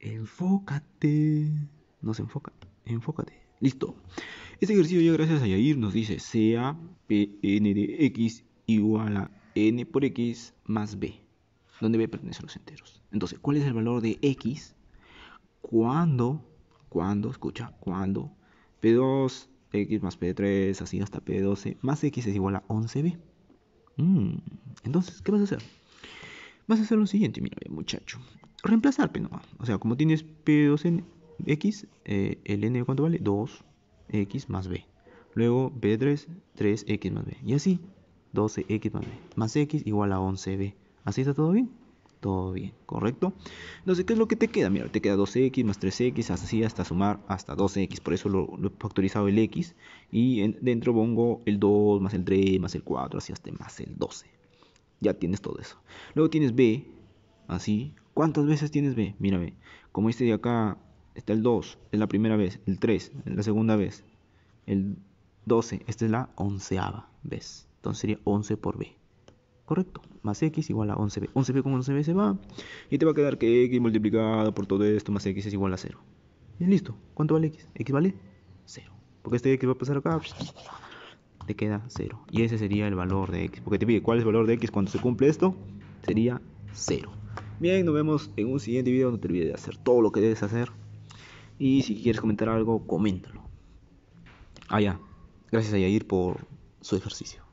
Enfócate. No se enfoca. Enfócate. Listo. Este ejercicio ya gracias a Yair nos dice sea Pn de x igual a n por x más b, donde b pertenece a los enteros. Entonces, ¿cuál es el valor de x? Cuando, cuando, escucha, cuando p2, x más p3, así hasta p12, más x es igual a 11b. Mm, entonces, ¿qué vas a hacer? Vas a hacer lo siguiente, mira, muchacho reemplazar, pero pues, nomás. O sea, como tienes P2 en X, eh, el N ¿cuánto vale? 2X más B. Luego B3, 3X más B. Y así, 12X más B. Más X igual a 11B. ¿Así está todo bien? Todo bien, ¿correcto? Entonces, ¿qué es lo que te queda? Mira, te queda 12x más 3x, así hasta sumar hasta 12x. Por eso lo, he factorizado el x. Y dentro pongo el 2 más el 3 más el 4, así hasta más el 12. Ya tienes todo eso. Luego tienes b, así, ¿Cuántas veces tienes B? Mírame. Como este de acá está el 2, es la primera vez, el 3, la segunda vez, el 12, esta es la onceava vez. Entonces sería 11 por B. Correcto, más x igual a 11b. 11b con 11b se va y te va a quedar que x multiplicado por todo esto más x es igual a 0. Y listo, ¿cuánto vale x? x vale 0. Porque este x va a pasar acá, te queda 0. Y ese sería el valor de x. Porque te pide cuál es el valor de x cuando se cumple esto, sería 0. Bien, nos vemos en un siguiente video. No te olvides de hacer todo lo que debes hacer. Y si quieres comentar algo, coméntalo. Allá, ya. Gracias a Yair por su ejercicio.